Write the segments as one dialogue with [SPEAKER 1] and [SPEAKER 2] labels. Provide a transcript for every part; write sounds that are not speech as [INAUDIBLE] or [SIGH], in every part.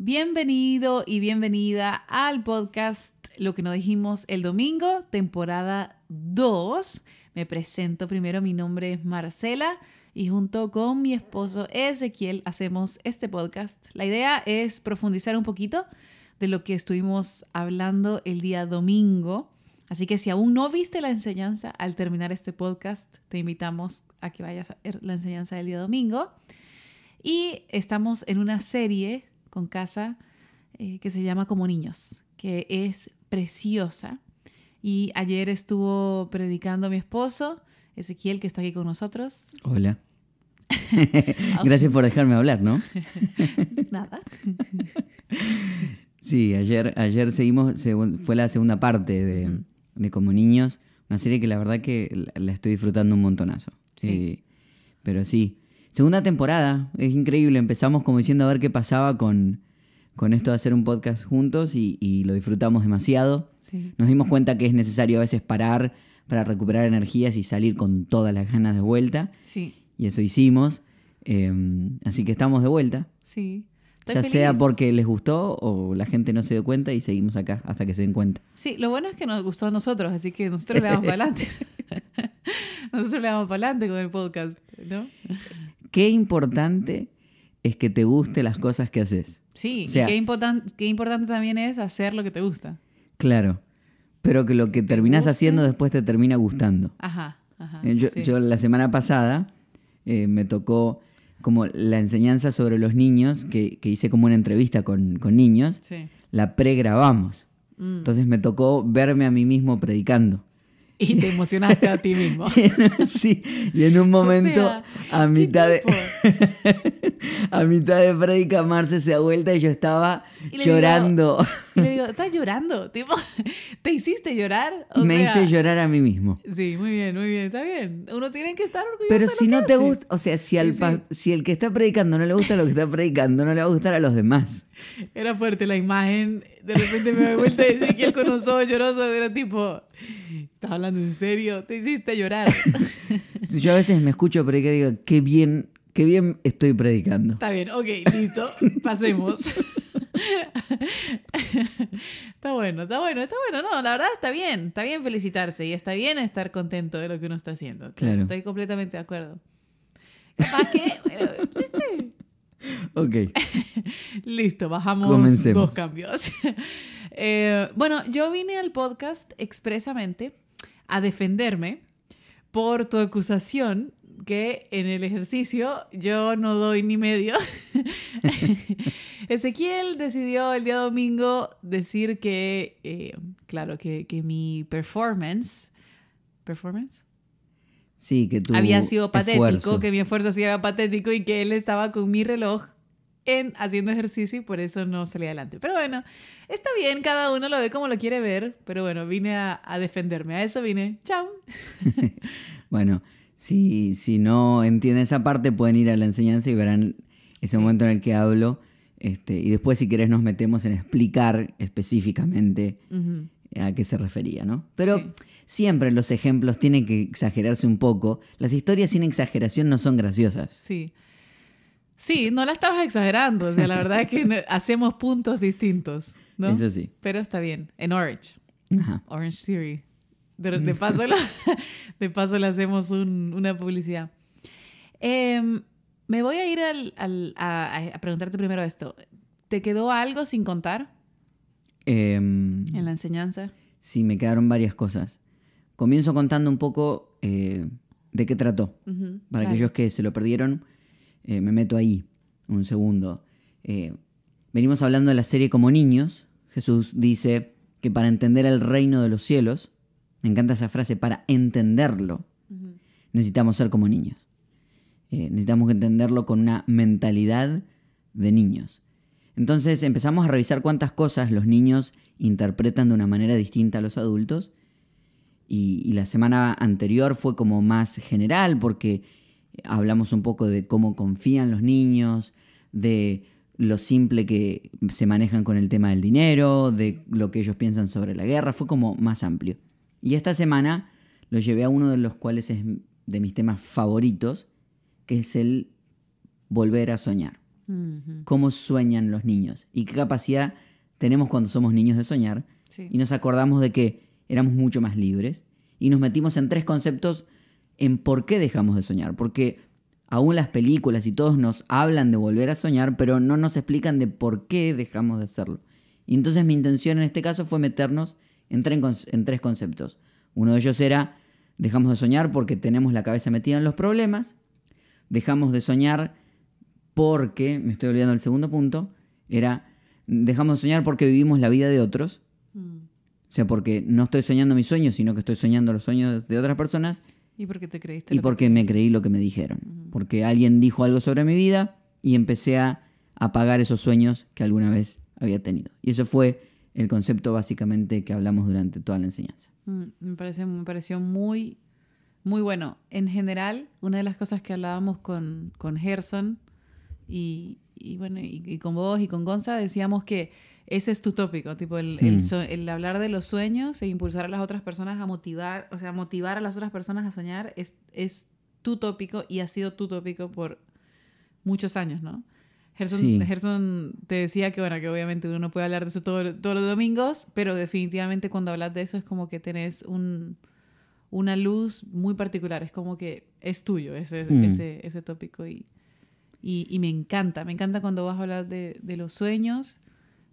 [SPEAKER 1] Bienvenido y bienvenida al podcast Lo que no dijimos el domingo, temporada 2. Me presento primero, mi nombre es Marcela y junto con mi esposo Ezequiel hacemos este podcast. La idea es profundizar un poquito de lo que estuvimos hablando el día domingo. Así que si aún no viste la enseñanza al terminar este podcast, te invitamos a que vayas a ver la enseñanza del día domingo. Y estamos en una serie con casa eh, que se llama Como Niños, que es preciosa. Y ayer estuvo predicando mi esposo, Ezequiel, que está aquí con nosotros.
[SPEAKER 2] Hola. [LAUGHS] Gracias por dejarme hablar, ¿no?
[SPEAKER 1] [LAUGHS] Nada.
[SPEAKER 2] [LAUGHS] sí, ayer, ayer seguimos, fue la segunda parte de, Como Niños, una serie que la verdad que la estoy disfrutando un montonazo. Sí. Eh, pero sí, Segunda temporada, es increíble. Empezamos como diciendo a ver qué pasaba con, con esto de hacer un podcast juntos y, lo disfrutamos demasiado. Nos dimos cuenta que es necesario a veces parar para recuperar energías y salir con todas las ganas de vuelta. Sí. Y eso hicimos. Em, así que estamos de vuelta.
[SPEAKER 1] Sí. ya sea porque
[SPEAKER 2] les gustó o la gente no se dio cuenta y seguimos acá hasta que se den cuenta.
[SPEAKER 1] Sí, lo bueno es que nos gustó a nosotros, así que nosotros le damos [LAUGHS] para adelante. [LAUGHS] nosotros le damos para adelante con el podcast, ¿no?
[SPEAKER 2] qué importante es que te guste las cosas que haces.
[SPEAKER 1] Sí, qué, importante también es hacer lo que te gusta.
[SPEAKER 2] Claro, pero que lo que terminás haciendo después te termina gustando. Ajá, ajá. Eh, yo, la semana pasada eh, me tocó como la enseñanza sobre los niños, que, hice como una entrevista con, niños, la pregrabamos. Mm. Entonces me tocó verme a mí mismo predicando.
[SPEAKER 1] [LAUGHS] Y te emocionaste a ti mismo.
[SPEAKER 2] [LAUGHS] sí, y en un momento, [LAUGHS] a, mitad de, a mitad de predica Marce se ha vuelto y yo estaba llorando.
[SPEAKER 1] le digo, ¿estás llorando? Tipo, ¿te hiciste llorar? Me hice
[SPEAKER 2] llorar a mí mismo.
[SPEAKER 1] Sí, muy bien, muy bien, está bien. Uno tiene que estar orgulloso. Pero si no te gusta,
[SPEAKER 2] o sea, si, al, si el que está predicando no le gusta lo que está predicando, no le va a gustar a los demás.
[SPEAKER 1] Era fuerte la imagen. De repente me doy vuelta y él con un lloroso era tipo, ¿estás hablando en serio? Te hiciste llorar. [LAUGHS]
[SPEAKER 2] Yo a veces me escucho predicar y digo, qué bien, qué bien estoy predicando.
[SPEAKER 1] Está bien, ok, listo, pasemos. está bueno, está bueno, está bueno. No, la verdad está bien, está bien felicitarse y está bien estar contento de lo que uno está haciendo. Claro. Estoy completamente de acuerdo ok. [LAUGHS] Listo, bajamos los dos cambios. [LAUGHS] Eh, bueno, yo vine al podcast expresamente a defenderme por tu acusación que en el ejercicio yo no doy ni medio. [LAUGHS] Ezequiel decidió el día domingo decir que, eh, claro, que, que mi performance, performance,
[SPEAKER 2] Sí, que Había sido patético, que
[SPEAKER 1] mi esfuerzo sí patético y que él estaba con mi reloj en, haciendo ejercicio y por eso no salía adelante. Pero bueno, está bien, cada uno lo ve como lo quiere ver, pero bueno, vine a, defenderme, a eso vine. Chao. [LAUGHS]
[SPEAKER 2] [LAUGHS] bueno, si, si no entienden esa parte, pueden ir a la enseñanza y verán ese momento en el que hablo. Este, y después, si querés, nos metemos en explicar específicamente a qué se refería, ¿no? Pero siempre los ejemplos tienen que exagerarse un poco. Las historias sin exageración no son graciosas.
[SPEAKER 1] Sí. Sí, no la estabas exagerando. O sea, la verdad es que [LAUGHS] hacemos puntos distintos, ¿no? Eso sí. Pero está bien. En Orange. Orange Theory. De, [LAUGHS] paso, de paso le hacemos una publicidad. Em, me voy a ir a, a preguntarte primero esto. ¿Te quedó algo sin contar?
[SPEAKER 2] Em,
[SPEAKER 1] en la enseñanza.
[SPEAKER 2] Sí, me quedaron varias cosas. Comienzo contando un poco eh, de qué trató. Para aquellos que se lo perdieron, eh, me meto ahí un segundo. Eh, venimos hablando de la serie como niños. Jesús dice que para entender el reino de los cielos, me encanta esa frase, para entenderlo, necesitamos ser como niños. necesitamos entenderlo con una mentalidad de niños. Entonces empezamos a revisar cuántas cosas los niños interpretan de una manera distinta a los adultos. Y, la semana anterior fue como más general porque hablamos un poco de cómo confían los niños, de lo simple que se manejan con el tema del dinero, de lo que ellos piensan sobre la guerra, fue como más amplio. Y esta semana lo llevé a uno de los cuales es de mis temas favoritos, que es el volver a soñar. Cómo sueñan los niños y qué capacidad tenemos cuando somos niños de soñar. Y nos acordamos de que éramos mucho más libres y nos metimos en tres conceptos en por qué dejamos de soñar. Porque aún las películas y todos nos hablan de volver a soñar, pero no nos explican de por qué dejamos de hacerlo. Y entonces mi intención en este caso fue meternos en tres conceptos. Uno de ellos era, dejamos de soñar porque tenemos la cabeza metida en los problemas, dejamos de soñar porque, me estoy olvidando el segundo punto, era, dejamos de soñar porque vivimos la vida de otros. Mm. O sea, porque no estoy soñando mis sueños, sino que estoy soñando los sueños de otras personas.
[SPEAKER 1] Y porque te creíste. Y porque
[SPEAKER 2] me creí lo que me dijeron. Porque alguien dijo algo sobre mi vida y empecé a apagar esos sueños que alguna vez había tenido. Y eso fue el concepto básicamente que hablamos durante toda la enseñanza.
[SPEAKER 1] Mm, me, me pareció muy, muy bueno. En general, una de las cosas que hablábamos con, con Gerson y, bueno, y, con vos y con Gonza decíamos que ese es tu tópico, tipo hmm. el, hablar de los sueños e impulsar a las otras personas a motivar, o sea, motivar a las otras personas a soñar es, es tu tópico y ha sido tu tópico por muchos años, ¿no? Gerson, te decía que, bueno, que obviamente uno no puede hablar de eso todo, todos los domingos, pero definitivamente cuando hablas de eso es como que tenés un, una luz muy particular, es como que es tuyo ese, hmm. ese, ese tópico y... Y, me encanta, me encanta cuando vas a hablar de, los sueños,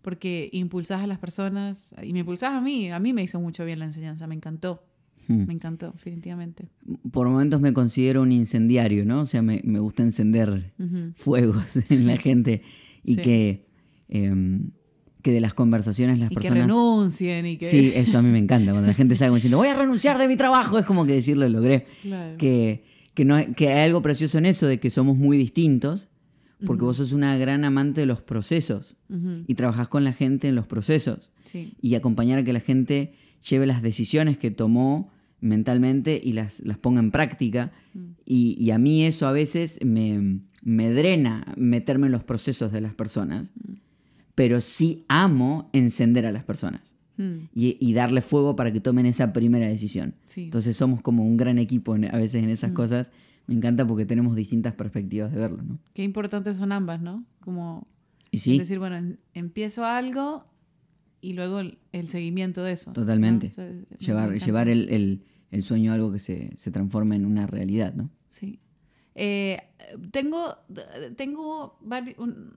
[SPEAKER 1] porque impulsas a las personas y me impulsas a mí. A mí me hizo mucho bien la enseñanza, me encantó. Hmm. Me encantó, definitivamente.
[SPEAKER 2] Por momentos me considero un incendiario, ¿no? O sea, me, gusta encender fuegos [LAUGHS] en la gente y que, em, que de las conversaciones las personas. Que
[SPEAKER 1] renuncien y que. Sí, eso
[SPEAKER 2] a mí me encanta. Cuando la gente sale diciendo, voy a renunciar de mi trabajo, es como que decirle, logré. Que que, no, que hay algo precioso en eso, de que somos muy distintos, porque vos sos una gran amante de los procesos y trabajás con la gente en los procesos y acompañar a que la gente lleve las decisiones que tomó mentalmente y las, ponga en práctica. Mm. y, a mí eso a veces me, me, drena meterme en los procesos de las personas, mm. pero sí amo encender a las personas. Mm. y, darle fuego para que tomen esa primera decisión. Entonces somos como un gran equipo a veces en esas mm. cosas. Me encanta porque tenemos distintas perspectivas de verlo, ¿no?
[SPEAKER 1] Qué importantes son ambas, ¿no? Como decir, bueno, empiezo algo y luego el, seguimiento de eso. Totalmente. llevar llevar
[SPEAKER 2] el, sueño a algo que se, se transforme en una realidad, ¿no?
[SPEAKER 1] Sí. Eh, tengo eh, tengo un,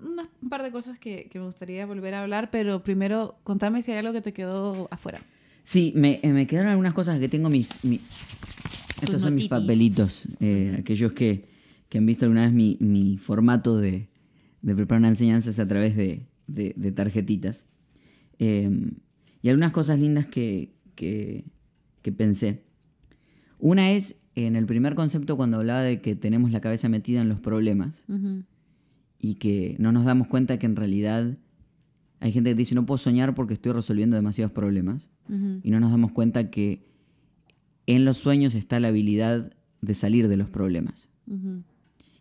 [SPEAKER 1] par de cosas que, me gustaría volver a hablar, pero primero contame si hay algo que te quedó afuera.
[SPEAKER 2] Sí, me, eh, quedaron algunas cosas que tengo mis... estos son mis papelitos, aquellos que, que, han visto alguna vez mi, mi formato de, de, preparar una enseñanza es a través de, de, tarjetitas. Em, y algunas cosas lindas que, que, que pensé. Una es en el primer concepto cuando hablaba de que tenemos la cabeza metida en los problemas y que no nos damos cuenta que en realidad hay gente que dice no puedo soñar porque estoy resolviendo demasiados problemas y no nos damos cuenta que en los sueños está la habilidad de salir de los problemas.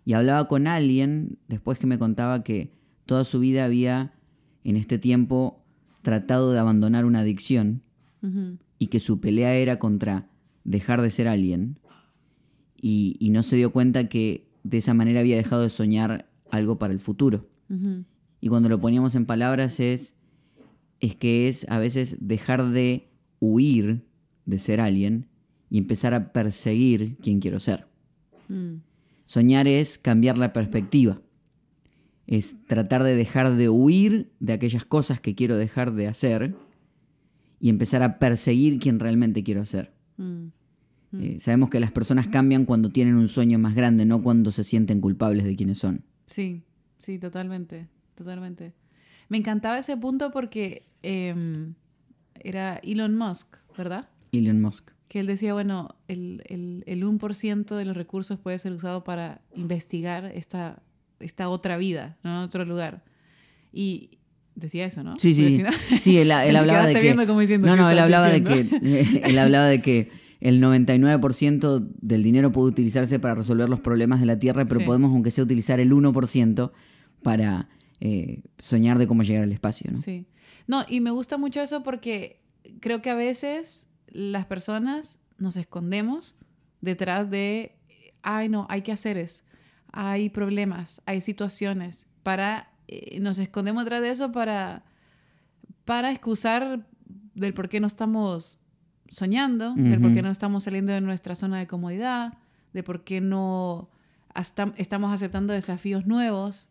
[SPEAKER 2] Y hablaba con alguien después que me contaba que toda su vida había en este tiempo tratado de abandonar una adicción y que su pelea era contra dejar de ser alguien y, no se dio cuenta que de esa manera había dejado de soñar algo para el futuro. Y cuando lo poníamos en palabras es, es que es a veces dejar de huir de ser alguien y empezar a perseguir quien quiero ser. Mm. Soñar es cambiar la perspectiva, es tratar de dejar de huir de aquellas cosas que quiero dejar de hacer y empezar a perseguir quien realmente quiero ser. Mm. Mm. Eh, sabemos que las personas cambian cuando tienen un sueño más grande, no cuando se sienten culpables de quienes son.
[SPEAKER 1] Sí, sí, totalmente, totalmente. Me encantaba ese punto porque em, era Elon Musk, ¿verdad?
[SPEAKER 2] Elon Musk.
[SPEAKER 1] Que él decía, bueno, el, 1% de los recursos puede ser usado para investigar esta, esta otra vida, ¿no? Otro lugar. Y, decía eso, ¿no? Sí, sí. [LAUGHS] Sí, él, hablaba de que. no, no, él hablaba de que. él hablaba
[SPEAKER 2] de que el 99% del dinero puede utilizarse para resolver los problemas de la Tierra, pero podemos, aunque sea, utilizar el 1% para eh, soñar de cómo llegar al espacio. ¿no? Sí.
[SPEAKER 1] No, y me gusta mucho eso porque creo que a veces las personas nos escondemos detrás de, ay, no, hay que hacer es, hay problemas, hay situaciones, para, eh, nos escondemos detrás de eso para, para excusar del por qué no estamos soñando, de por qué no estamos saliendo de nuestra zona de comodidad, de por qué no estamos aceptando desafíos nuevos.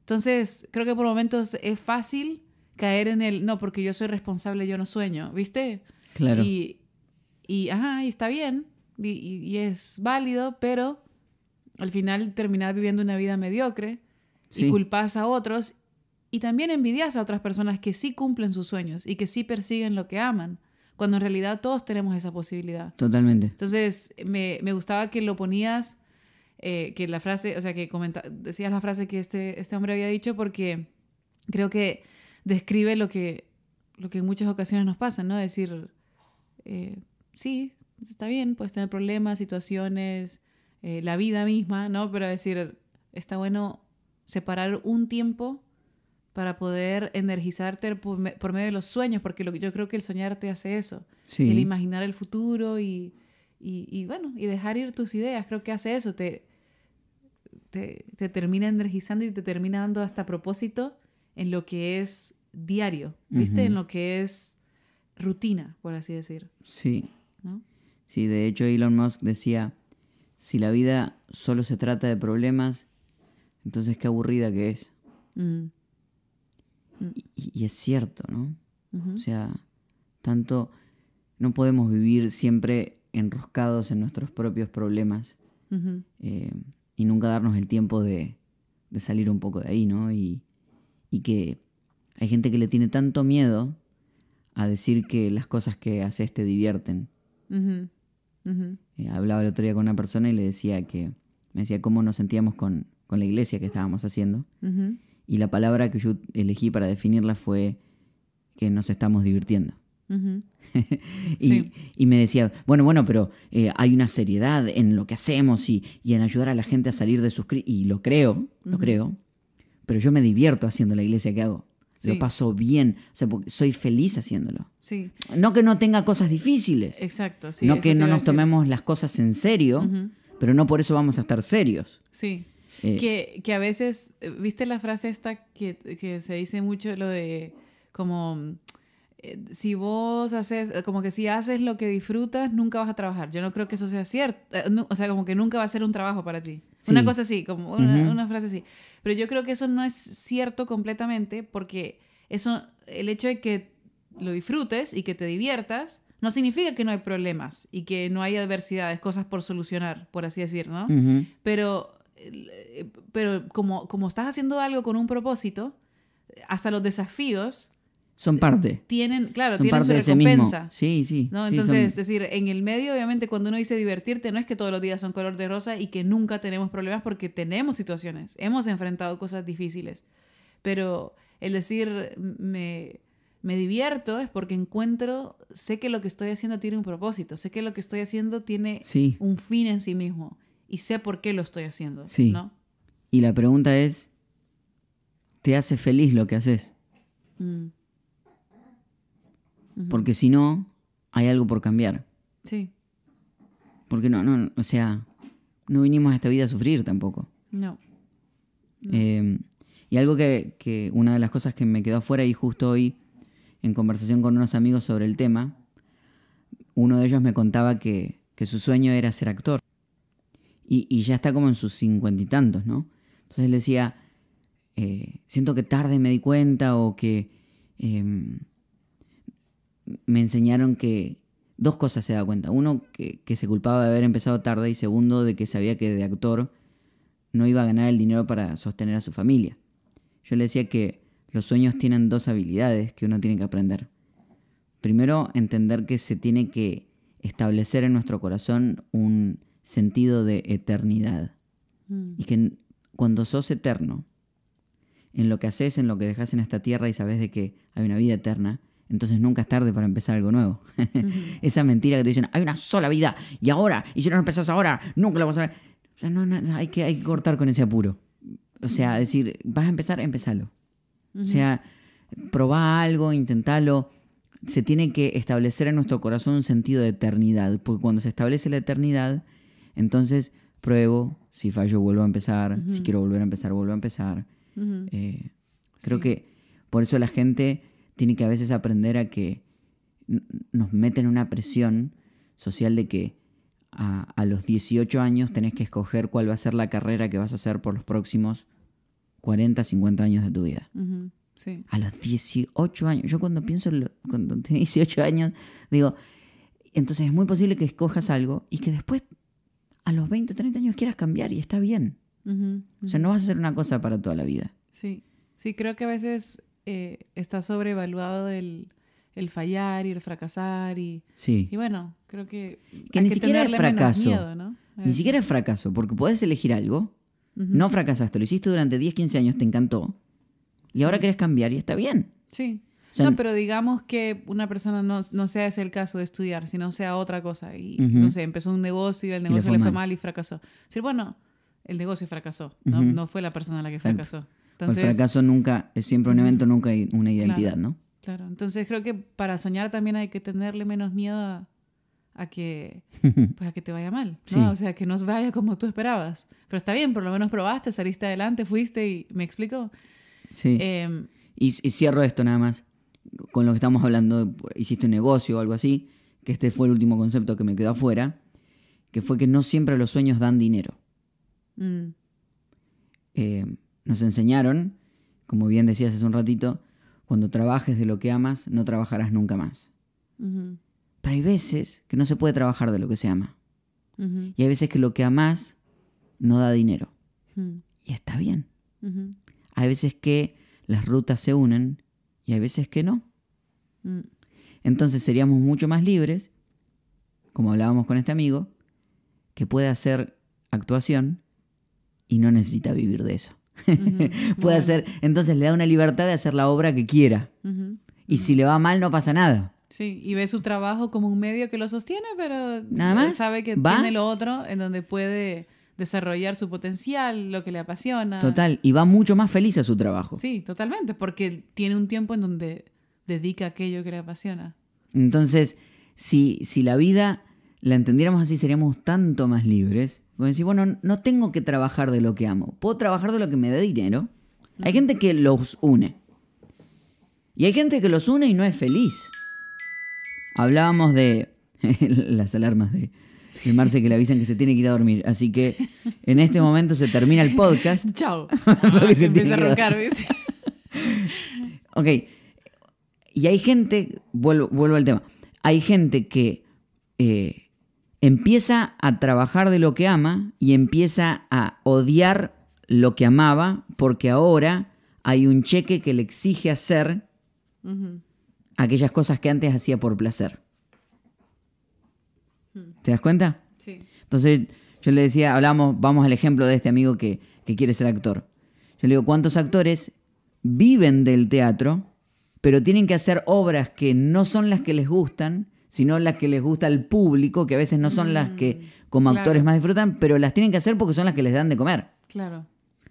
[SPEAKER 1] Entonces, creo que por momentos es fácil caer en el, no, porque yo soy responsable, yo no sueño, ¿viste? Claro. Y, y está bien, y, es válido, pero al final terminas viviendo una vida mediocre y culpas a otros y también envidias a otras personas que sí cumplen sus sueños y que sí persiguen lo que aman cuando en realidad todos tenemos esa
[SPEAKER 2] posibilidad. Totalmente.
[SPEAKER 1] Entonces, me, gustaba que lo ponías, eh, que la frase, o sea, que decías la frase que este, este hombre había dicho porque creo que describe lo que, lo que en muchas ocasiones nos pasa, ¿no? Decir, eh, sí, está bien, puedes tener problemas, situaciones, eh, la vida misma, ¿no? Pero decir, está bueno separar un tiempo para poder energizarte por, medio de los sueños, porque lo, yo creo que el soñar te hace eso, el imaginar el futuro y, bueno, y dejar ir tus ideas, creo que hace eso, te, te, termina energizando y te termina dando hasta propósito en lo que es diario, ¿viste? En lo que es rutina, por así decir.
[SPEAKER 2] Sí. Sí, de hecho Elon Musk decía, si la vida solo se trata de problemas, entonces qué aburrida que es. Mm. Y, es cierto, ¿no? O sea, tanto no podemos vivir siempre enroscados en nuestros propios problemas eh, y nunca darnos el tiempo de, salir un poco de ahí, ¿no? Y, que hay gente que le tiene tanto miedo a decir que las cosas que haces te divierten.
[SPEAKER 3] Eh,
[SPEAKER 2] hablaba el otro día con una persona y le decía que, me decía cómo nos sentíamos con, con la iglesia que estábamos haciendo y la palabra que yo elegí para definirla fue que nos estamos divirtiendo. [LAUGHS] y, y, me decía, bueno, bueno, pero eh, hay una seriedad en lo que hacemos y, en ayudar a la gente a salir de sus Y lo creo, lo creo, pero yo me divierto haciendo la iglesia que hago. Lo paso bien, o sea, porque soy feliz haciéndolo. Sí. No que no tenga cosas difíciles.
[SPEAKER 1] Exacto, sí. No que no nos tomemos
[SPEAKER 2] las cosas en serio, pero no por eso vamos a estar serios.
[SPEAKER 1] Sí que, a veces, eh, ¿viste la frase esta que, se dice mucho lo de como eh, si vos haces, eh, como que si haces lo que disfrutas, nunca vas a trabajar. Yo no creo que eso sea cierto. o sea, como que nunca va a ser un trabajo para ti. Una cosa así, como una, frase así. Pero yo creo que eso no es cierto completamente porque eso, el hecho de que lo disfrutes y que te diviertas, no significa que no hay problemas y que no hay adversidades, cosas por solucionar, por así decir, ¿no? Pero eh, pero como, como estás haciendo algo con un propósito, hasta los desafíos
[SPEAKER 2] son parte.
[SPEAKER 1] Tienen, claro, tienen su recompensa.
[SPEAKER 2] Sí, sí. Entonces, es
[SPEAKER 1] decir, en el medio, obviamente, cuando uno dice divertirte, no es que todos los días son color de rosa y que nunca tenemos problemas porque tenemos situaciones, hemos enfrentado cosas difíciles. Pero el decir me, me divierto es porque encuentro, sé que lo que estoy haciendo tiene un propósito, sé que lo que estoy haciendo tiene un fin en sí mismo y sé por qué lo estoy haciendo. Sí.
[SPEAKER 2] Y la pregunta es, ¿te hace feliz lo que haces?
[SPEAKER 3] Mm. Porque
[SPEAKER 2] si no, hay algo por cambiar. Sí. Porque no, no, o sea, no vinimos a esta vida a sufrir tampoco. No. Em, y algo que, una de las cosas que me quedó afuera y justo hoy, en conversación con unos amigos sobre el tema, uno de ellos me contaba que su sueño era ser actor y, ya está como en sus cincuenta y tantos, ¿no? Entonces le decía, eh, siento que tarde me di cuenta o que em, me enseñaron que dos cosas se da cuenta. Uno, que, se culpaba de haber empezado tarde y segundo, de que sabía que de actor no iba a ganar el dinero para sostener a su familia. Yo le decía que los sueños tienen dos habilidades que uno tiene que aprender. Primero, entender que se tiene que establecer en nuestro corazón un sentido de eternidad. Mm. Y que cuando sos eterno, en lo que haces, en lo que dejas en esta tierra y sabes de que hay una vida eterna, entonces nunca es tarde para empezar algo nuevo. [LAUGHS] Esa mentira que te dicen, hay una sola vida y ahora, y si no empezás ahora, nunca lo vas a ver. no, hay, que, cortar con ese apuro. O sea, decir, vas a empezar, empezalo. O sea, probá algo, intentalo. Se tiene que establecer en nuestro corazón un sentido de eternidad, porque cuando se establece la eternidad, entonces pruebo, si fallo vuelvo a empezar, si quiero volver a empezar vuelvo a empezar. Eh, creo que por eso la gente tiene que a veces aprender a que nos meten una presión social de que a, los 18 años tenés que escoger cuál va a ser la carrera que vas a hacer por los próximos 40, 50 años de tu vida. A los 18 años. Yo cuando pienso, lo, cuando tengo 18 años, digo, entonces es muy posible que escojas algo y que después a los 20, 30 años quieras cambiar y está bien. O sea, no vas a hacer una cosa para toda la vida.
[SPEAKER 1] Sí, sí, creo que a veces eh, está sobrevaluado el, fallar y el fracasar y, sí. y bueno, creo que... Que ni siquiera es fracaso. Ni siquiera es
[SPEAKER 2] fracaso, porque puedes elegir algo,
[SPEAKER 1] no fracasaste,
[SPEAKER 2] lo hiciste durante 10, 15 años, te encantó, y ahora quieres cambiar y está bien.
[SPEAKER 1] Sí, no, pero digamos que una persona no, no, sea ese el caso de estudiar, sino sea otra cosa. Y entonces empezó un negocio, el negocio le fue, mal. y fracasó. Es decir, bueno, el negocio fracasó, ¿no? no, fue la persona la que fracasó. Pues entonces, el fracaso
[SPEAKER 2] nunca es siempre un evento, nunca hay una identidad, ¿no?
[SPEAKER 1] Claro, entonces creo que para soñar también hay que tenerle menos miedo a, que, [LAUGHS] pues a que te vaya mal, ¿no? O sea, que no vaya como tú esperabas. Pero está bien, por lo menos probaste, saliste adelante, fuiste y me explico. Sí. Em,
[SPEAKER 2] y, cierro esto nada más con lo que estamos hablando, hiciste un negocio o algo así, que este fue el último concepto que me quedó afuera, que fue que no siempre los sueños dan dinero. Mm. Eh, nos enseñaron, como bien decías hace un ratito, cuando trabajes de lo que amas, no trabajarás nunca más. Pero hay veces que no se puede trabajar de lo que se ama. Y hay veces que lo que amas no da dinero. Mm. Y está bien. Hay veces que las rutas se unen y hay veces que no. Mm. Entonces seríamos mucho más libres, como hablábamos con este amigo, que puede hacer actuación y no necesita vivir de eso. [LAUGHS] puede hacer, entonces le da una libertad de hacer la obra que quiera. Y si le va mal no pasa nada.
[SPEAKER 1] Sí, y ve su trabajo como un medio que lo sostiene, pero nada sabe que tiene lo otro en donde puede desarrollar su potencial, lo que le apasiona. Total,
[SPEAKER 2] y va mucho más feliz a su trabajo. Sí,
[SPEAKER 1] totalmente, porque tiene un tiempo en donde dedica aquello que le apasiona.
[SPEAKER 2] Entonces, si, si la vida la entendiéramos así, seríamos tanto más libres. Bueno, decir, bueno, no tengo que trabajar de lo que amo, puedo trabajar de lo que me dé dinero. Hay gente que los une. Y hay gente que los une y no es feliz. Hablábamos de [LAUGHS] las alarmas de, y que le avisan que se tiene que ir a dormir. Así que en este momento se termina el podcast. [LAUGHS] Chao. [LAUGHS] Ah, se, empieza a ok. Y hay gente, vuelvo, al tema, hay gente que eh, empieza a trabajar de lo que ama y empieza a odiar lo que amaba porque ahora hay un cheque que le exige hacer aquellas cosas que antes hacía por placer. ¿Te das cuenta? Sí. Entonces yo le decía, hablamos, vamos al ejemplo de este amigo que, quiere ser actor. Yo le digo, ¿cuántos actores viven del teatro, pero tienen que hacer obras que no son las que les gustan, sino las que les gusta al público, que a veces no son las que mm, como actores más disfrutan, pero las tienen que hacer porque son las que les dan de comer. Claro.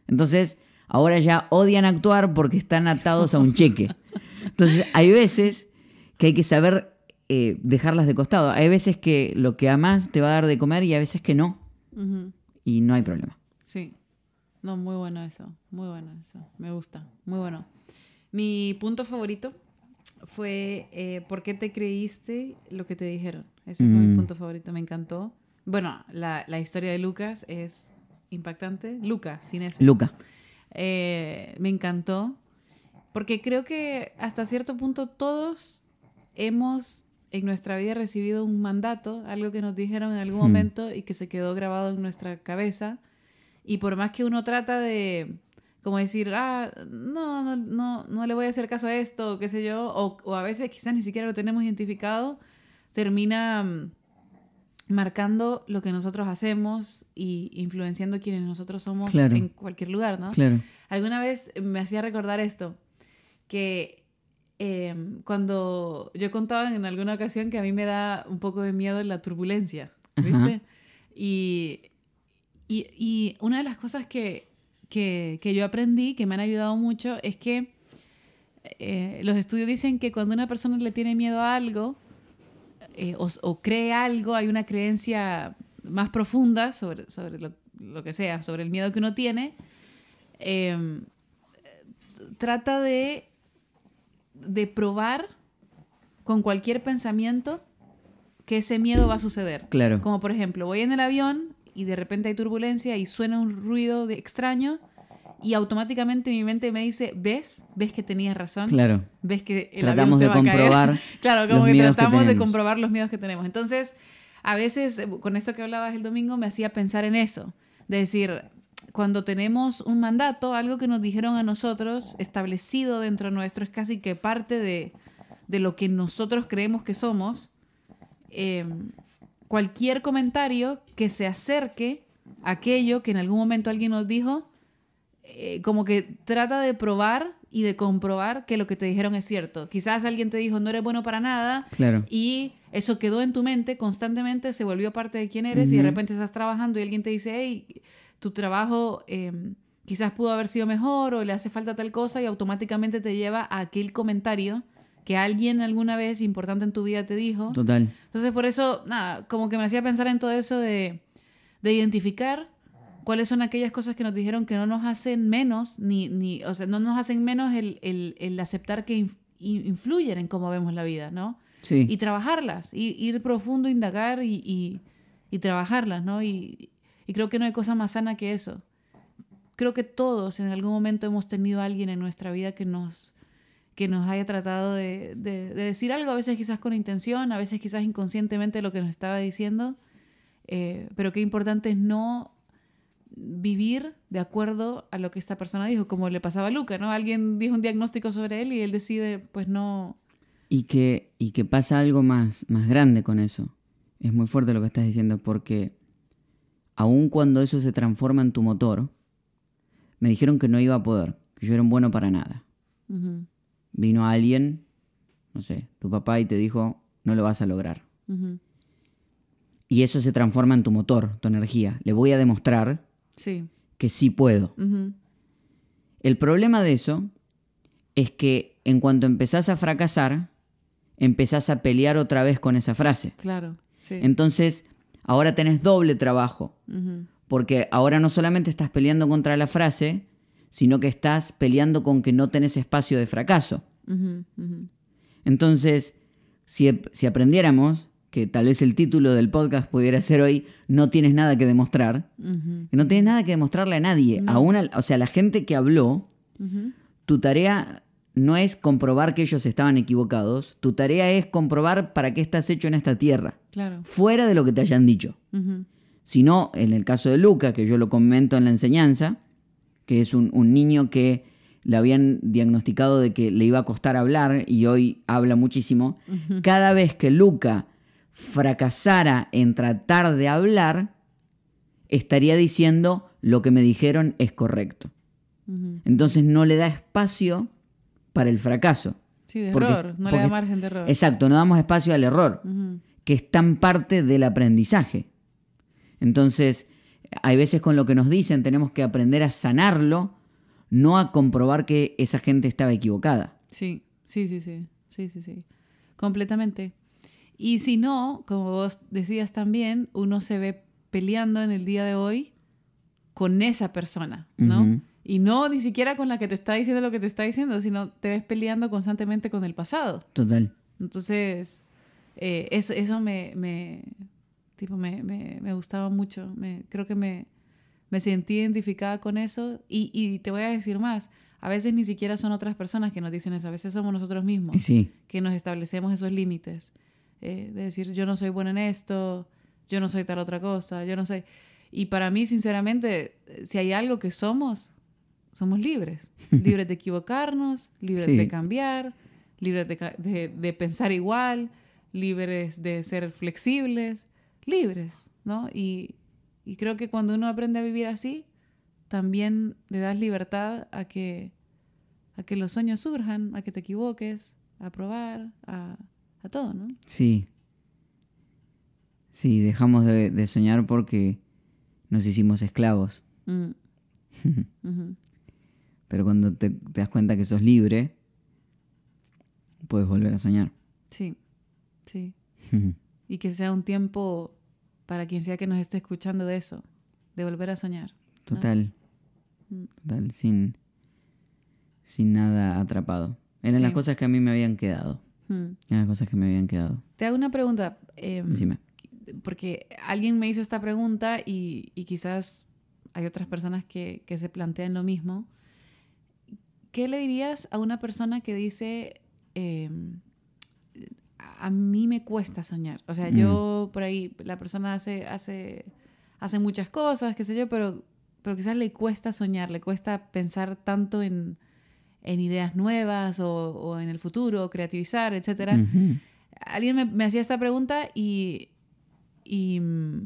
[SPEAKER 2] Entonces, ahora ya odian actuar porque están atados a un cheque. [LAUGHS] Entonces, hay veces que hay que saber eh, dejarlas de costado. Hay veces que lo que amas te va a dar de comer y a veces que no. Y no hay problema.
[SPEAKER 1] Sí. No, muy bueno eso. Muy bueno eso. Me gusta. Muy bueno. Mi punto favorito fue eh, por qué te creíste lo que te dijeron. Ese fue mi mm. punto favorito. Me encantó. Bueno, la, historia de Lucas es impactante. Lucas, sin ese. Luca. Eh, me encantó. Porque creo que hasta cierto punto todos hemos en nuestra vida recibido un mandato, algo que nos dijeron en algún hmm. momento y que se quedó grabado en nuestra cabeza. Y por más que uno trata de, como decir, ah, no, no, no, no le voy a hacer caso a esto, qué sé yo, o, a veces quizás ni siquiera lo tenemos identificado, termina mm, marcando lo que nosotros hacemos y influenciando quienes nosotros somos en cualquier lugar, ¿no? Claro. Alguna vez me hacía recordar esto, que Em, cuando yo contaba en alguna ocasión que a mí me da un poco de miedo la turbulencia, ¿viste? Y, y, una de las cosas que, que, que, yo aprendí, que me han ayudado mucho, es que eh, los estudios dicen que cuando una persona le tiene miedo a algo eh, o, cree algo, hay una creencia más profunda sobre, sobre lo, lo que sea, sobre el miedo que uno tiene, em, trata de de probar con cualquier pensamiento que ese miedo va a suceder. Claro. Como por ejemplo, voy en el avión y de repente hay turbulencia y suena un ruido extraño y automáticamente mi mente me dice, ¿ves? ¿Ves que tenías razón? Claro. ¿Ves que el tratamos avión se de va a caer? [LAUGHS] claro, como que tratamos de comprobar los miedos que tenemos. Entonces, a veces con esto que hablabas el domingo me hacía pensar en eso, de decir, cuando tenemos un mandato, algo que nos dijeron a nosotros, establecido dentro nuestro, es casi que parte de, de lo que nosotros creemos que somos, em, cualquier comentario que se acerque a aquello que en algún momento alguien nos dijo, eh, como que trata de probar y de comprobar que lo que te dijeron es cierto. Quizás alguien te dijo no eres bueno para nada claro. y eso quedó en tu mente constantemente, se volvió parte de quién eres y de repente estás trabajando y alguien te dice, hey, tu trabajo em, quizás pudo haber sido mejor o le hace falta tal cosa y automáticamente te lleva a aquel comentario que alguien alguna vez importante en tu vida te dijo. Total. Entonces por eso, nada, como que me hacía pensar en todo eso de, identificar cuáles son aquellas cosas que nos dijeron que no nos hacen menos, ni, ni o sea, no nos hacen menos el, aceptar que influyen en cómo vemos la vida, ¿no? Sí. Y trabajarlas, ir profundo, indagar y, y trabajarlas, ¿no? Y, y creo que no hay cosa más sana que eso. Creo que todos en algún momento hemos tenido a alguien en nuestra vida que nos, que nos haya tratado de, decir algo, a veces quizás con intención, a veces quizás inconscientemente lo que nos estaba diciendo. Eh, pero qué importante es no vivir de acuerdo a lo que esta persona dijo, como le pasaba a Luca, ¿no? Alguien dijo un diagnóstico sobre él y él decide, pues no.
[SPEAKER 2] Y que, y que pasa algo más, más grande con eso. Es muy fuerte lo que estás diciendo, porque Aún cuando eso se transforma en tu motor, me dijeron que no iba a poder, que yo era un bueno para nada. Vino alguien, no sé, tu papá y te dijo, no lo vas a lograr. Y eso se transforma en tu motor, tu energía. Le voy a demostrar sí. que sí puedo. El problema de eso es que en cuanto empezás a fracasar, empezás a pelear otra vez con esa frase.
[SPEAKER 1] Claro. Sí.
[SPEAKER 2] Entonces, ahora tenés doble trabajo. Porque ahora no solamente estás peleando contra la frase, sino que estás peleando con que no tenés espacio de fracaso. Entonces, si, aprendiéramos, que tal vez el título del podcast pudiera ser hoy, no tienes nada que demostrar, que no tienes nada que demostrarle a nadie, o sea, la gente que habló, tu tarea no es comprobar que ellos estaban equivocados, tu tarea es comprobar para qué estás hecho en esta tierra, fuera de lo que te hayan dicho. Sino, en el caso de Luca, que yo lo comento en la enseñanza, que es un, niño que le habían diagnosticado de que le iba a costar hablar y hoy habla muchísimo, cada vez que Luca fracasara en tratar de hablar, estaría diciendo lo que me dijeron es correcto. Entonces no le da espacio para el fracaso.
[SPEAKER 3] Sí, de error, no le da margen de error. Exacto,
[SPEAKER 2] no damos espacio al error, que es tan parte del aprendizaje. Entonces, hay veces con lo que nos dicen tenemos que aprender a sanarlo, no a comprobar que esa gente estaba equivocada.
[SPEAKER 1] Sí, sí, sí, sí, sí, sí, sí. Completamente. Y si no, como vos decías también, uno se ve peleando en el día de hoy con esa persona, ¿no? Y no ni siquiera con la que te está diciendo lo que te está diciendo, sino te ves peleando constantemente con el pasado. Total. Entonces, eh, eso, eso me, me tipo, me, me, gustaba mucho. creo que me, me sentí identificada con eso. Y, y, te voy a decir más, a veces ni siquiera son otras personas que nos dicen eso, a veces somos nosotros mismos que nos establecemos esos límites. Eh, de decir, yo no soy bueno en esto, yo no soy tal otra cosa, yo no soy... Y para mí, sinceramente, si hay algo que somos, somos libres. [LAUGHS] Libres de equivocarnos, libres de cambiar, libres de, pensar igual, libres de ser flexibles, libres, ¿no? Y, creo que cuando uno aprende a vivir así, también le das libertad a que, a que los sueños surjan, a que te equivoques, a probar, a, todo, ¿no?
[SPEAKER 2] Sí. Sí, dejamos de, soñar porque nos hicimos esclavos. Mm. [LAUGHS] Pero cuando te, das cuenta que sos libre, puedes volver a soñar.
[SPEAKER 1] Sí, sí. [LAUGHS] y que sea un tiempo para quien sea que nos esté escuchando de eso, de volver a soñar. Total. Mm.
[SPEAKER 2] Total, sin, sin nada atrapado. Eran las cosas que a mí me habían quedado. Mm. Eran las cosas que me habían quedado.
[SPEAKER 1] Te hago una pregunta. Eh, porque alguien me hizo esta pregunta y, quizás hay otras personas que, que, se plantean lo mismo. ¿Qué le dirías a una persona que dice, eh, a mí me cuesta soñar? O sea, yo mm. por ahí, la persona hace, hace, hace muchas cosas, qué sé yo, pero, pero quizás le cuesta soñar, le cuesta pensar tanto en, ideas nuevas o, en el futuro, creativizar, etc. Alguien me, hacía esta pregunta y mm,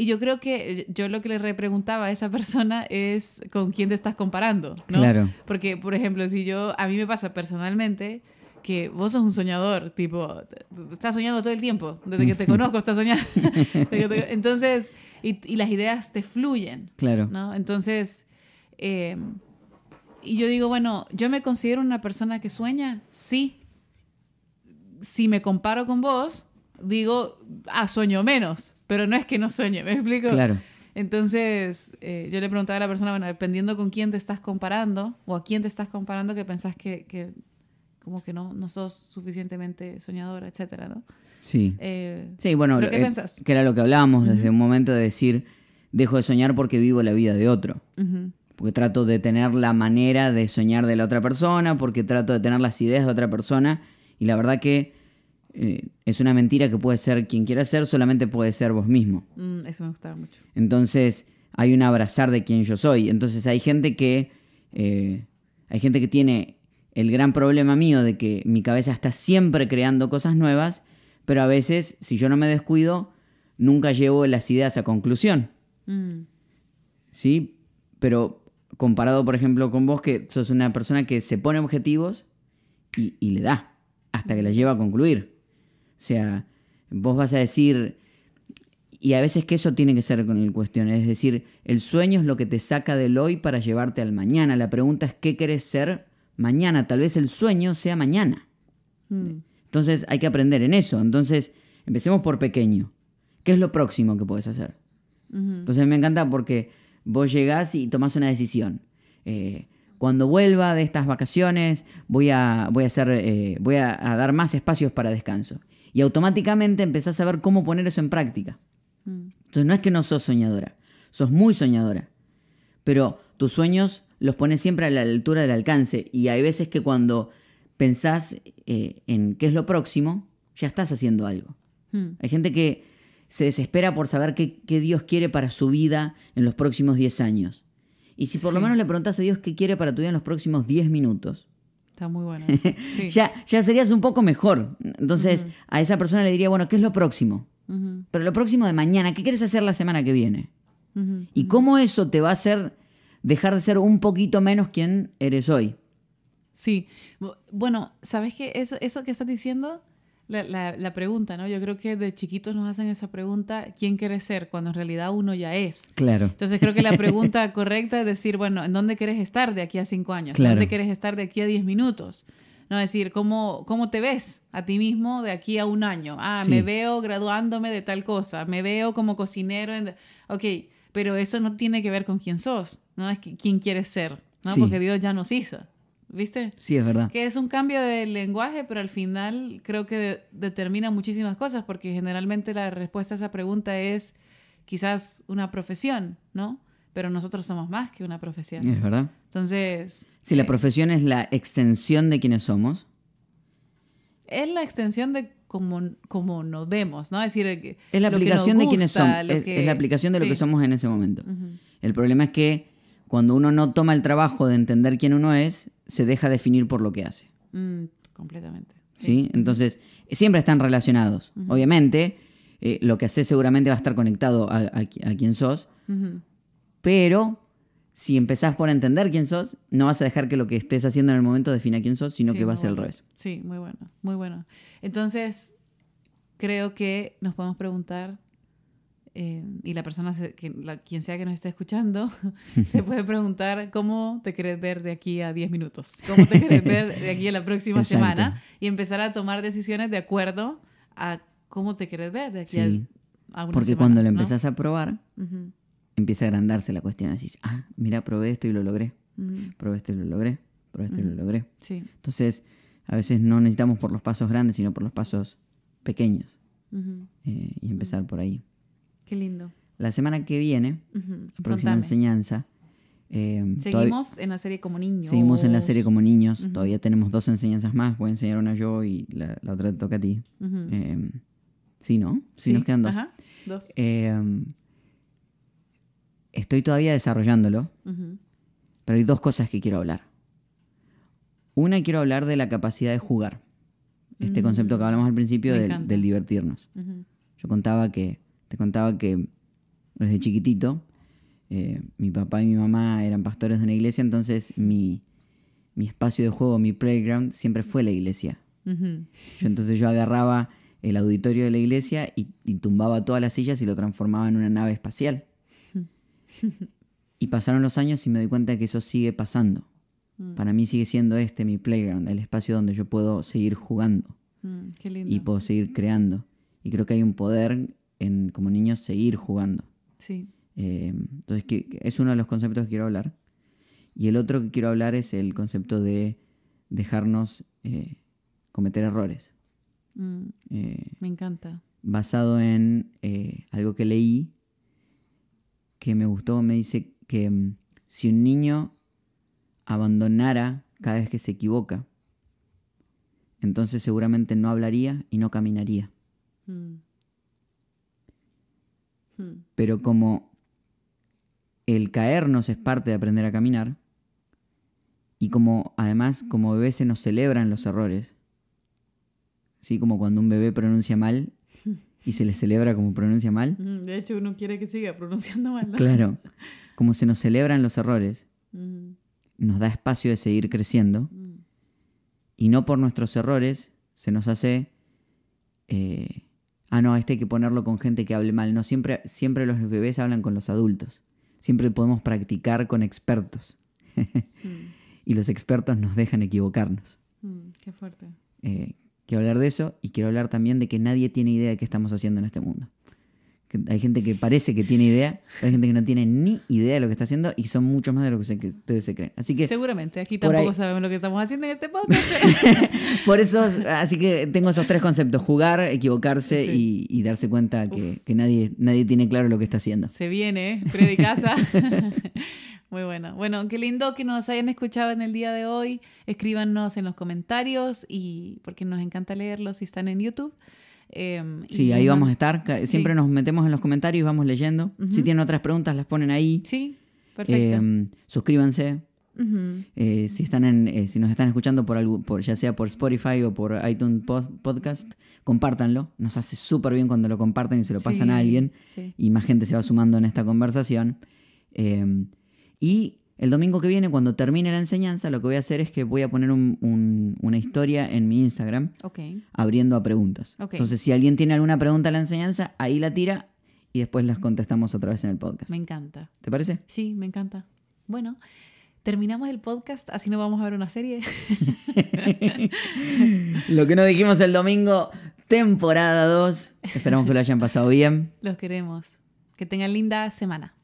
[SPEAKER 1] y yo creo que eh, yo lo que le repreguntaba a esa persona es con quién te estás comparando, ¿no? Claro. Porque, por ejemplo, si yo, a mí me pasa personalmente que vos sos un soñador, tipo, estás soñando todo el tiempo, desde que te conozco estás soñando. [LAUGHS] Entonces, y, las ideas te fluyen. Claro. Entonces, em, y yo digo, bueno, ¿yo me considero una persona que sueña? Sí. Si me comparo con vos, digo, ah, sueño menos pero no es que no sueñe, ¿me explico? Claro. Entonces, eh, yo le preguntaba a la persona, bueno, dependiendo con quién te estás comparando o a quién te estás comparando, que pensás que, como que no, no sos suficientemente soñadora, etcétera, ¿no? Sí. Eh, sí, bueno, eh,
[SPEAKER 2] que era lo que hablábamos desde un momento de decir, dejo de soñar porque vivo la vida de otro. Porque trato de tener la manera de soñar de la otra persona, porque trato de tener las ideas de otra persona. Y la verdad que eh, es una mentira que puede ser quien quiera ser, solamente puede ser vos mismo.
[SPEAKER 1] Mm, eso me gustaba mucho.
[SPEAKER 2] Entonces hay un abrazar de quien yo soy. Entonces hay gente que eh, hay gente que tiene el gran problema mío de que mi cabeza está siempre creando cosas nuevas, pero a veces si yo no me descuido nunca llevo las ideas a conclusión. Mm. Sí, pero comparado por ejemplo con vos que sos una persona que se pone objetivos y, y le da hasta que la lleva a concluir. O sea, vos vas a decir, y a veces que eso tiene que ser con el cuestión, es decir, el sueño es lo que te saca del hoy para llevarte al mañana. La pregunta es, ¿qué querés ser mañana? Tal vez el sueño sea mañana. Mm. Entonces hay que aprender en eso. Entonces, empecemos por pequeño. ¿Qué es lo próximo que puedes hacer? Entonces me encanta porque vos llegás y tomás una decisión. Eh, cuando vuelva de estas vacaciones voy a, voy a, hacer, eh, voy a dar más espacios para descanso. Y automáticamente empezás a ver cómo poner eso en práctica. Mm. Entonces no es que no sos soñadora, sos muy soñadora. Pero tus sueños los pones siempre a la altura del alcance. Y hay veces que cuando pensás eh, en qué es lo próximo, ya estás haciendo algo. Mm. Hay gente que se desespera por saber qué, Dios quiere para su vida en los próximos 10 años. Y si por lo menos le preguntas a Dios qué quiere para tu vida en los próximos 10 minutos,
[SPEAKER 1] Está muy bueno. Eso.
[SPEAKER 2] [LAUGHS] ya, ya serías un poco mejor. Entonces, a esa persona le diría, bueno, ¿qué es lo próximo? Pero lo próximo de mañana, ¿qué quieres hacer la semana que viene? Y cómo eso te va a hacer dejar de ser un poquito menos quien eres hoy. Sí.
[SPEAKER 1] Bueno, ¿sabes qué? Eso, eso que estás diciendo la, pregunta, ¿no? Yo creo que de chiquitos nos hacen esa pregunta, ¿quién quieres ser? Cuando en realidad uno ya es. Claro. Entonces creo que la [LAUGHS] pregunta correcta es decir, bueno, ¿en dónde quieres estar de aquí a cinco años? ¿Dónde quieres estar de aquí a diez minutos? No, es decir, ¿cómo, ¿cómo te ves a ti mismo de aquí a un año? Ah, me veo graduándome de tal cosa, me veo como cocinero. En... Ok, pero eso no tiene que ver con quién sos, ¿no? Es quién quieres ser, ¿no? Porque Dios ya nos hizo. ¿viste?
[SPEAKER 2] Sí, es verdad. Que
[SPEAKER 1] es un cambio de lenguaje, pero al final creo que determina muchísimas cosas, porque generalmente la respuesta a esa pregunta es quizás una profesión, ¿no? Pero nosotros somos más que una profesión. Es verdad. Entonces...
[SPEAKER 2] Si la eh, profesión es la extensión de quienes somos.
[SPEAKER 1] Es la extensión de como, como nos vemos, ¿no? Es decir, es la aplicación de quienes somos. Es, la aplicación de lo que
[SPEAKER 2] somos en ese momento. El problema es que cuando uno no toma el trabajo de entender quién uno es, se deja definir por lo que hace.
[SPEAKER 1] Mm, completamente.
[SPEAKER 2] ¿Sí? Entonces, siempre están relacionados. Obviamente, eh, lo que haces seguramente va a estar conectado a, quién sos, pero si empezás por entender quién sos, no vas a dejar que lo que estés haciendo en el momento defina quién sos, sino que va a ser el al revés.
[SPEAKER 1] Sí, muy bueno, muy bueno. Entonces, creo que nos podemos preguntar eh, y la persona, que, la, quien sea que nos esté escuchando, [LAUGHS] se puede preguntar cómo te querés ver de aquí a 10 minutos, cómo te querés ver de aquí a la próxima [LAUGHS] semana y empezar a tomar decisiones de acuerdo a cómo te querés ver de aquí a, una semana? Porque cuando lo empezás
[SPEAKER 2] a probar, empieza a agrandarse la cuestión. Así, ah, mira, mm. probé esto y lo logré, probé esto y lo mm. logré, probé esto y lo logré. Entonces, a veces no necesitamos por los pasos grandes, sino por los pasos pequeños eh, y empezar por ahí. Qué lindo. La semana que viene, la próxima enseñanza. Eh, seguimos
[SPEAKER 1] en la serie como niños. Seguimos en la serie como niños.
[SPEAKER 2] Todavía tenemos dos enseñanzas más. Voy a enseñar una yo y la, otra te toca a ti. Em, sí, ¿no? Sí, nos quedan dos. Em, estoy todavía desarrollándolo, pero hay dos cosas que quiero hablar. Una, quiero hablar de la capacidad de jugar.
[SPEAKER 3] Este mm, concepto que
[SPEAKER 2] hablamos al principio del, divertirnos. Yo contaba que te contaba que desde chiquitito eh, mi papá y mi mamá eran pastores de una iglesia, entonces mi, espacio de juego, mi playground, siempre fue la iglesia. yo, entonces yo agarraba el auditorio de la iglesia y, tumbaba todas las sillas y lo transformaba en una nave espacial.
[SPEAKER 3] [LAUGHS]
[SPEAKER 2] y pasaron los años y me doy cuenta que eso sigue pasando. Mm. Para mí sigue siendo este mi playground, el espacio donde yo puedo seguir jugando
[SPEAKER 3] mm, y
[SPEAKER 2] puedo seguir creando. Y creo que hay un poder como niños seguir jugando. Sí. Eh, entonces, que, es uno de los conceptos que quiero hablar. Y el otro que quiero hablar es el concepto de dejarnos eh, cometer errores. Mm, eh, me encanta. Basado en algo que leí que me gustó, me dice que mm, si un niño abandonara cada vez que se equivoca, entonces seguramente no hablaría y no caminaría. Mm. Pero como el caernos es parte de aprender a caminar, y como además como bebés se nos celebran los errores, ¿sí? Como cuando un bebé pronuncia mal y se le celebra como pronuncia mal.
[SPEAKER 1] De hecho, uno quiere que siga pronunciando mal. Claro,
[SPEAKER 2] como se nos celebran los errores, nos da espacio de seguir creciendo y no por nuestros errores se nos hace eh, ah, no, este hay que ponerlo con gente que hable mal. No, siempre, siempre los bebés hablan con los adultos. Siempre podemos practicar con expertos. [LAUGHS] Y los expertos nos dejan equivocarnos.
[SPEAKER 1] Mm, qué fuerte.
[SPEAKER 2] Eh, quiero hablar de eso y quiero hablar también de que nadie tiene idea de qué estamos haciendo en este mundo hay gente que parece que tiene idea, hay gente que no tiene ni idea de lo que está haciendo y son muchos más de lo que, ustedes se creen. Así que
[SPEAKER 1] seguramente aquí tampoco sabemos lo que estamos haciendo en este podcast.
[SPEAKER 2] [LAUGHS] por eso, así que tengo esos tres conceptos: jugar, equivocarse y, darse cuenta que, nadie nadie tiene claro lo que está haciendo. Se
[SPEAKER 1] viene, ¿eh? [LAUGHS] Muy bueno. Bueno, qué lindo que nos hayan escuchado en el día de hoy. Escríbanos en los comentarios y porque nos encanta leerlos si están en YouTube. Em, sí, ahí vamos a
[SPEAKER 2] estar. Siempre nos metemos en los comentarios y vamos leyendo. Si tienen otras preguntas, las ponen ahí. Sí, perfecto. Em, suscríbanse. Eh, si están eh, si nos están escuchando por ya sea por Spotify o por iTunes Podcast, compártanlo. Nos hace súper bien cuando lo comparten y se lo pasan a alguien. Y más gente se va sumando en esta conversación. Em, y el domingo que viene, cuando termine la enseñanza, lo que voy a hacer es que voy a poner una historia en mi Instagram okay. abriendo a preguntas. Entonces, si alguien tiene alguna pregunta a la enseñanza, ahí la tira y después las contestamos otra vez en el podcast. Me encanta. ¿Te parece?
[SPEAKER 1] Sí, me encanta. Bueno, terminamos el podcast, así no vamos a ver una serie. [LAUGHS]
[SPEAKER 2] lo que nos dijimos el domingo, temporada 2. Esperamos que lo hayan pasado bien.
[SPEAKER 1] Los queremos. Que tengan linda semana.